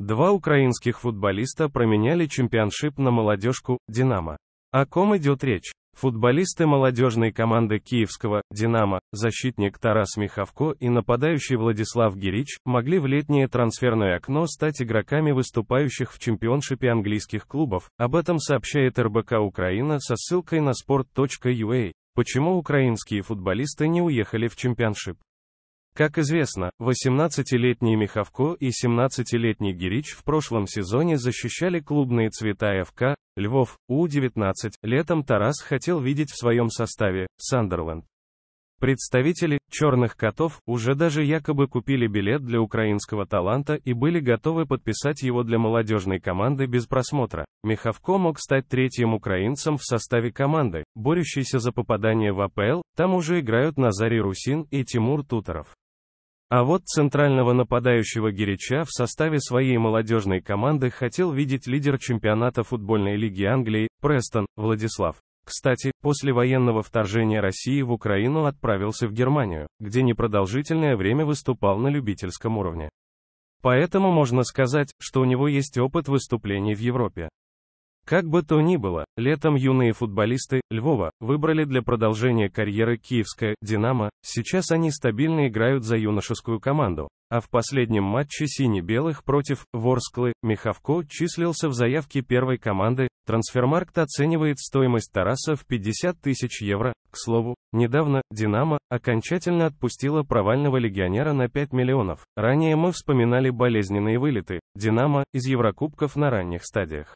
Два украинских футболиста променяли чемпионшип на молодежку «Динамо». О ком идет речь? Футболисты молодежной команды киевского «Динамо», защитник Тарас Миховко и нападающий Владислав Гирич, могли в летнее трансферное окно стать игроками выступающих в чемпионшипе английских клубов, об этом сообщает РБК Украина со ссылкой на sport.ua. Почему украинские футболисты не уехали в чемпионшип? Как известно, 18-летний Миховко и 17-летний Гирич в прошлом сезоне защищали клубные цвета ФК, Львов, У-19, летом Тарас хотел видеть в своем составе, Сандерленд. Представители «Черных котов» уже даже якобы купили билет для украинского таланта и были готовы подписать его для молодежной команды без просмотра. Миховко мог стать третьим украинцем в составе команды, борющейся за попадание в АПЛ, там уже играют Назарий Русин и Тимур Туторов. А вот центрального нападающего Герича в составе своей молодежной команды хотел видеть лидер чемпионата футбольной лиги Англии, Престон, Владислав. Кстати, после военного вторжения России в Украину отправился в Германию, где непродолжительное время выступал на любительском уровне. Поэтому можно сказать, что у него есть опыт выступлений в Европе. Как бы то ни было, летом юные футболисты Львова выбрали для продолжения карьеры киевское «Динамо», сейчас они стабильно играют за юношескую команду, а в последнем матче сине-белых против Ворсклы Миховко числился в заявке первой команды, Трансфермаркт оценивает стоимость Тараса в 50 тысяч евро, к слову, недавно «Динамо» окончательно отпустила провального легионера на 5 миллионов, ранее мы вспоминали болезненные вылеты «Динамо» из Еврокубков на ранних стадиях.